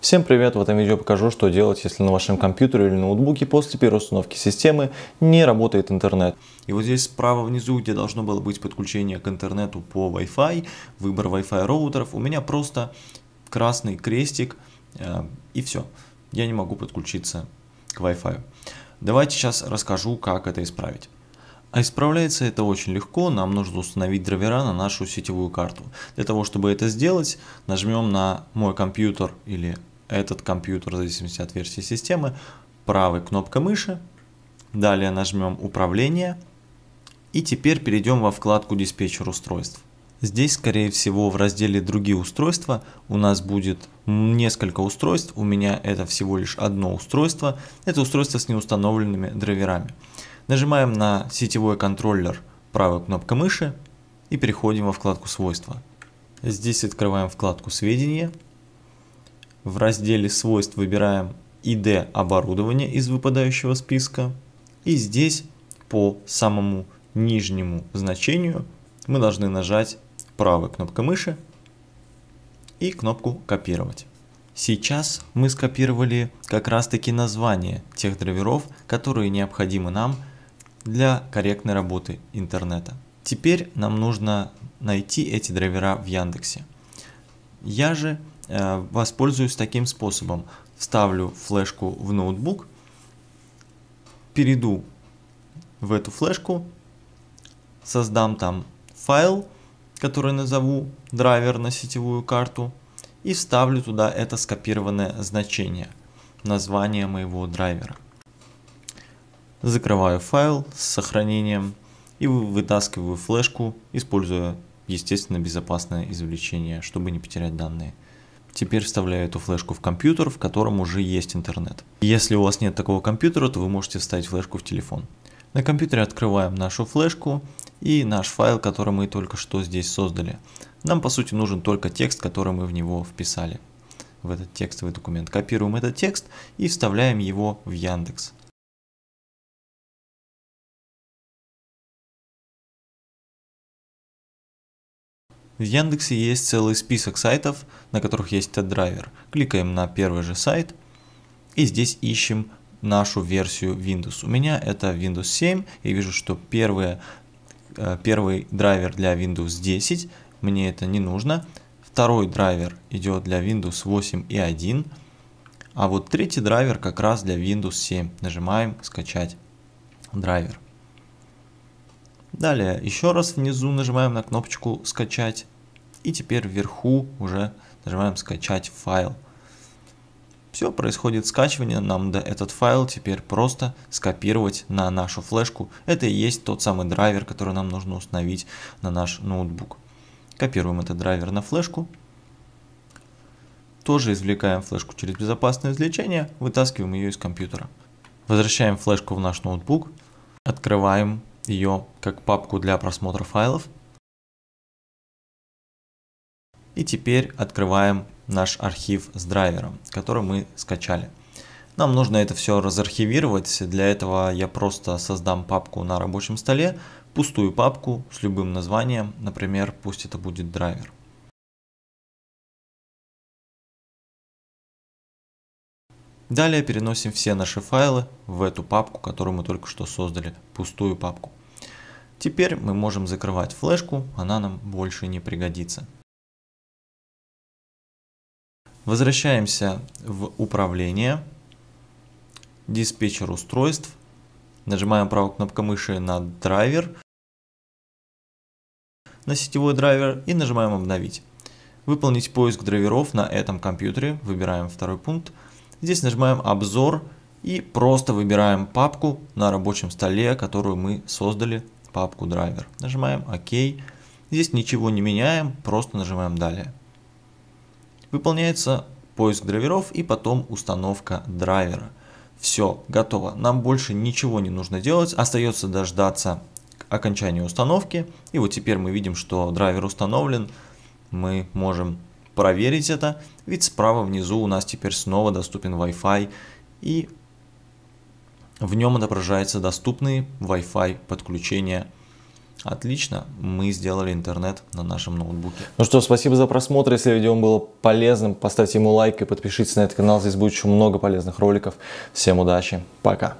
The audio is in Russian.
Всем привет! В этом видео покажу, что делать, если на вашем компьютере или ноутбуке после переустановки системы не работает интернет. И вот здесь справа внизу, где должно было быть подключение к интернету по Wi-Fi, выбор Wi-Fi роутеров, у меня просто красный крестик э, и все. Я не могу подключиться к Wi-Fi. Давайте сейчас расскажу, как это исправить. А исправляется это очень легко, нам нужно установить драйвера на нашу сетевую карту. Для того, чтобы это сделать, нажмем на мой компьютер или этот компьютер в зависимости от версии системы. Правой кнопкой мыши, далее нажмем «Управление», и теперь перейдем во вкладку «Диспетчер устройств». Здесь, скорее всего, в разделе «Другие устройства» у нас будет несколько устройств. У меня это всего лишь одно устройство. Это устройство с неустановленными драйверами. Нажимаем на сетевой контроллер правой кнопкой мыши и переходим во вкладку «Свойства». Здесь открываем вкладку «Сведения» в разделе «Свойств» выбираем ID оборудования из выпадающего списка. И здесь по самому нижнему значению мы должны нажать правой кнопкой мыши и кнопку «Копировать». Сейчас мы скопировали как раз таки название тех драйверов, которые необходимы нам для корректной работы интернета. Теперь нам нужно найти эти драйвера в Яндексе. Я же Э, воспользуюсь таким способом. Вставлю флешку в ноутбук, перейду в эту флешку, создам там файл, который назову драйвер на сетевую карту и вставлю туда это скопированное значение, название моего драйвера. Закрываю файл с сохранением и вытаскиваю флешку, используя, естественно, безопасное извлечение, чтобы не потерять данные теперь вставляю эту флешку в компьютер, в котором уже есть интернет. Если у вас нет такого компьютера, то вы можете вставить флешку в телефон. На компьютере открываем нашу флешку и наш файл, который мы только что здесь создали. Нам по сути нужен только текст, который мы в него вписали, в этот текстовый документ. Копируем этот текст и вставляем его в Яндекс. В Яндексе есть целый список сайтов, на которых есть этот драйвер. Кликаем на первый же сайт и здесь ищем нашу версию Windows. У меня это Windows 7, и вижу, что первые, э, первый драйвер для Windows 10, мне это не нужно. Второй драйвер идет для Windows 8 и 1, а вот третий драйвер как раз для Windows 7. Нажимаем «Скачать драйвер». Далее еще раз внизу нажимаем на кнопочку «Скачать». И теперь вверху уже нажимаем «Скачать файл». Все, происходит скачивание, нам да, этот файл теперь просто скопировать на нашу флешку. Это и есть тот самый драйвер, который нам нужно установить на наш ноутбук. Копируем этот драйвер на флешку. Тоже извлекаем флешку через безопасное извлечение, вытаскиваем ее из компьютера. Возвращаем флешку в наш ноутбук, открываем ее как папку для просмотра файлов. И теперь открываем наш архив с драйвером, который мы скачали. Нам нужно это все разархивировать, для этого я просто создам папку на рабочем столе, пустую папку с любым названием, например, пусть это будет драйвер. Далее переносим все наши файлы в эту папку, которую мы только что создали, пустую папку. Теперь мы можем закрывать флешку, она нам больше не пригодится. Возвращаемся в управление, диспетчер устройств, нажимаем правой кнопкой мыши на драйвер, на сетевой драйвер и нажимаем обновить. Выполнить поиск драйверов на этом компьютере, выбираем второй пункт – Здесь нажимаем «Обзор» и просто выбираем папку на рабочем столе, которую мы создали, папку «Драйвер». Нажимаем «Ок». Здесь ничего не меняем, просто нажимаем «Далее». Выполняется поиск драйверов и потом установка драйвера. Все, готово. Нам больше ничего не нужно делать, остается дождаться окончания установки. И вот теперь мы видим, что драйвер установлен. Мы можем проверить это, ведь справа внизу у нас теперь снова доступен Wi-Fi и в нем отображаются доступные Wi-Fi подключения. Отлично, мы сделали интернет на нашем ноутбуке. Ну что, спасибо за просмотр. Если видео было полезным, поставьте ему лайк и подпишитесь на этот канал. Здесь будет еще много полезных роликов. Всем удачи, пока.